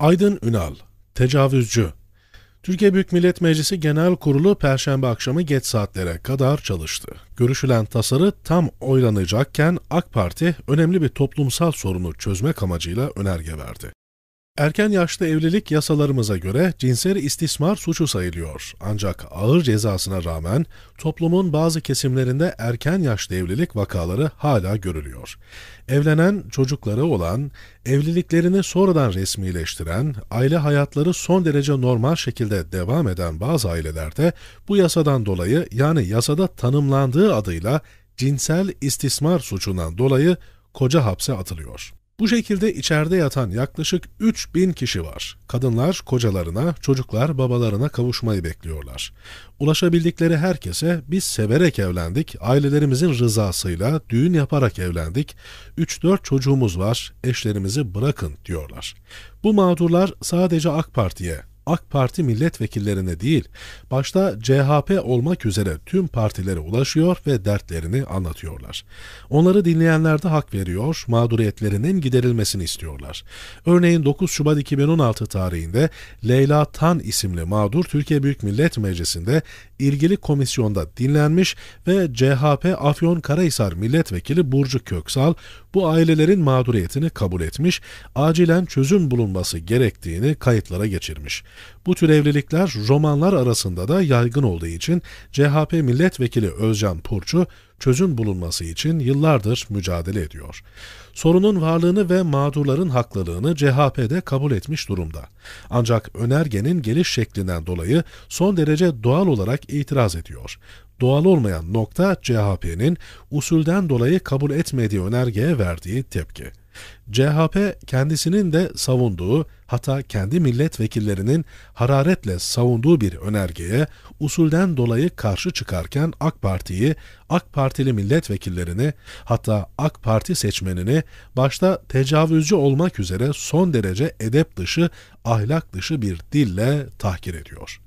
Aydın Ünal, tecavüzcü. Türkiye Büyük Millet Meclisi Genel Kurulu Perşembe akşamı geç saatlere kadar çalıştı. Görüşülen tasarı tam oylanacakken AK Parti önemli bir toplumsal sorunu çözmek amacıyla önerge verdi. Erken yaşlı evlilik yasalarımıza göre cinsel istismar suçu sayılıyor. Ancak ağır cezasına rağmen toplumun bazı kesimlerinde erken yaşlı evlilik vakaları hala görülüyor. Evlenen, çocukları olan, evliliklerini sonradan resmileştiren, aile hayatları son derece normal şekilde devam eden bazı ailelerde bu yasadan dolayı yani yasada tanımlandığı adıyla cinsel istismar suçundan dolayı koca hapse atılıyor. Bu şekilde içeride yatan yaklaşık 3000 kişi var. Kadınlar kocalarına, çocuklar babalarına kavuşmayı bekliyorlar. Ulaşabildikleri herkese biz severek evlendik, ailelerimizin rızasıyla düğün yaparak evlendik, 3-4 çocuğumuz var, eşlerimizi bırakın diyorlar. Bu mağdurlar sadece AK Parti'ye, AK Parti milletvekillerine değil, başta CHP olmak üzere tüm partilere ulaşıyor ve dertlerini anlatıyorlar. Onları dinleyenler de hak veriyor, mağduriyetlerinin giderilmesini istiyorlar. Örneğin 9 Şubat 2016 tarihinde Leyla Tan isimli mağdur Türkiye Büyük Millet Meclisi'nde ilgili komisyonda dinlenmiş ve CHP Afyon Karahisar Milletvekili Burcu Köksal bu ailelerin mağduriyetini kabul etmiş, acilen çözüm bulunması gerektiğini kayıtlara geçirmiş. Bu tür evlilikler romanlar arasında da yaygın olduğu için CHP milletvekili Özcan Purçu çözüm bulunması için yıllardır mücadele ediyor. Sorunun varlığını ve mağdurların haklılığını CHP'de kabul etmiş durumda. Ancak önergenin geliş şeklinden dolayı son derece doğal olarak itiraz ediyor doğal olmayan nokta CHP'nin usulden dolayı kabul etmediği önergeye verdiği tepki. CHP kendisinin de savunduğu hatta kendi milletvekillerinin hararetle savunduğu bir önergeye usulden dolayı karşı çıkarken AK Parti'yi, AK Partili milletvekillerini hatta AK Parti seçmenini başta tecavüzcü olmak üzere son derece edep dışı ahlak dışı bir dille tahkir ediyor.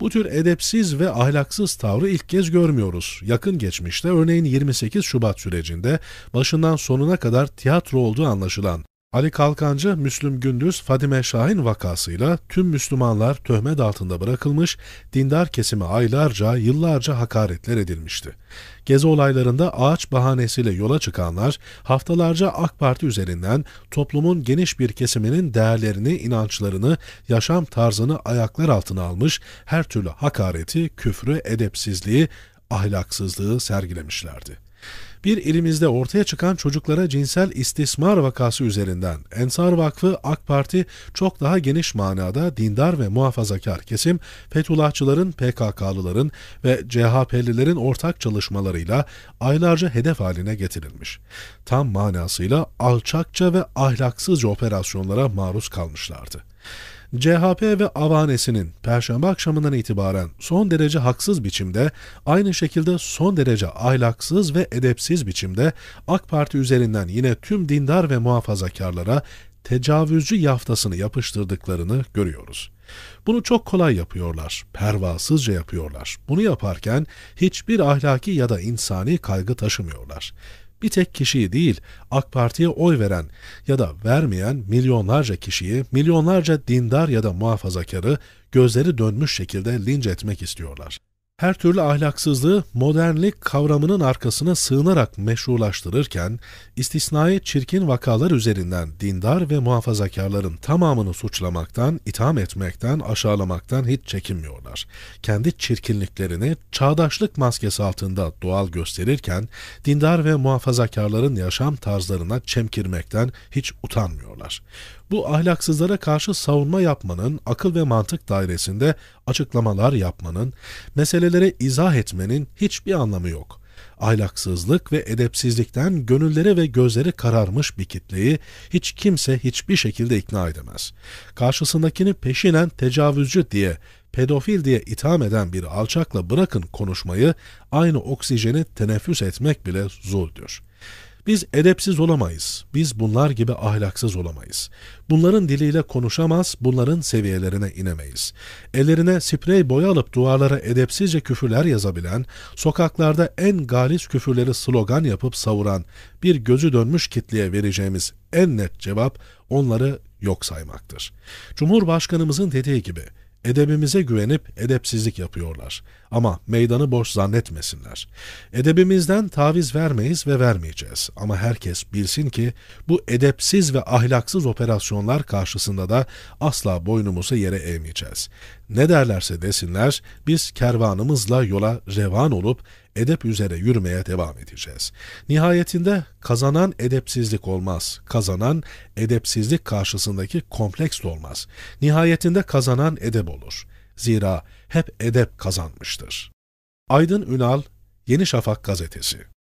Bu tür edepsiz ve ahlaksız tavrı ilk kez görmüyoruz. Yakın geçmişte örneğin 28 Şubat sürecinde başından sonuna kadar tiyatro olduğu anlaşılan Ali Kalkancı, Müslüm Gündüz, Fadime Şahin vakasıyla tüm Müslümanlar töhmet altında bırakılmış, dindar kesime aylarca, yıllarca hakaretler edilmişti. Gezi olaylarında ağaç bahanesiyle yola çıkanlar, haftalarca AK Parti üzerinden toplumun geniş bir kesiminin değerlerini, inançlarını, yaşam tarzını ayaklar altına almış, her türlü hakareti, küfrü, edepsizliği, ahlaksızlığı sergilemişlerdi bir ilimizde ortaya çıkan çocuklara cinsel istismar vakası üzerinden Ensar Vakfı AK Parti çok daha geniş manada dindar ve muhafazakar kesim Fethullahçıların, PKK'lıların ve CHP'lilerin ortak çalışmalarıyla aylarca hedef haline getirilmiş. Tam manasıyla alçakça ve ahlaksızca operasyonlara maruz kalmışlardı. CHP ve avanesinin perşembe akşamından itibaren son derece haksız biçimde, aynı şekilde son derece ahlaksız ve edepsiz biçimde AK Parti üzerinden yine tüm dindar ve muhafazakarlara tecavüzcü yaftasını yapıştırdıklarını görüyoruz. Bunu çok kolay yapıyorlar, pervasızca yapıyorlar. Bunu yaparken hiçbir ahlaki ya da insani kaygı taşımıyorlar bir tek kişiyi değil, AK Parti'ye oy veren ya da vermeyen milyonlarca kişiyi, milyonlarca dindar ya da muhafazakarı gözleri dönmüş şekilde linç etmek istiyorlar her türlü ahlaksızlığı modernlik kavramının arkasına sığınarak meşrulaştırırken, istisnai çirkin vakalar üzerinden dindar ve muhafazakarların tamamını suçlamaktan, itham etmekten, aşağılamaktan hiç çekinmiyorlar. Kendi çirkinliklerini çağdaşlık maskesi altında doğal gösterirken, dindar ve muhafazakarların yaşam tarzlarına çemkirmekten hiç utanmıyorlar bu ahlaksızlara karşı savunma yapmanın, akıl ve mantık dairesinde açıklamalar yapmanın, meselelere izah etmenin hiçbir anlamı yok. Ahlaksızlık ve edepsizlikten gönülleri ve gözleri kararmış bir kitleyi hiç kimse hiçbir şekilde ikna edemez. Karşısındakini peşinen tecavüzcü diye pedofil diye itham eden bir alçakla bırakın konuşmayı, aynı oksijeni teneffüs etmek bile zuldür. Biz edepsiz olamayız. Biz bunlar gibi ahlaksız olamayız. Bunların diliyle konuşamaz, bunların seviyelerine inemeyiz. Ellerine sprey boya alıp duvarlara edepsizce küfürler yazabilen, sokaklarda en galis küfürleri slogan yapıp savuran, bir gözü dönmüş kitleye vereceğimiz en net cevap onları yok saymaktır. Cumhurbaşkanımızın dediği gibi edebimize güvenip edepsizlik yapıyorlar. Ama meydanı boş zannetmesinler. Edebimizden taviz vermeyiz ve vermeyeceğiz. Ama herkes bilsin ki bu edepsiz ve ahlaksız operasyonlar karşısında da asla boynumuzu yere eğmeyeceğiz. Ne derlerse desinler, biz kervanımızla yola revan olup edep üzere yürümeye devam edeceğiz. Nihayetinde kazanan edepsizlik olmaz. Kazanan edepsizlik karşısındaki kompleks de olmaz. Nihayetinde kazanan edep olur. Zira hep edep kazanmıştır. Aydın Ünal, Yeni Şafak Gazetesi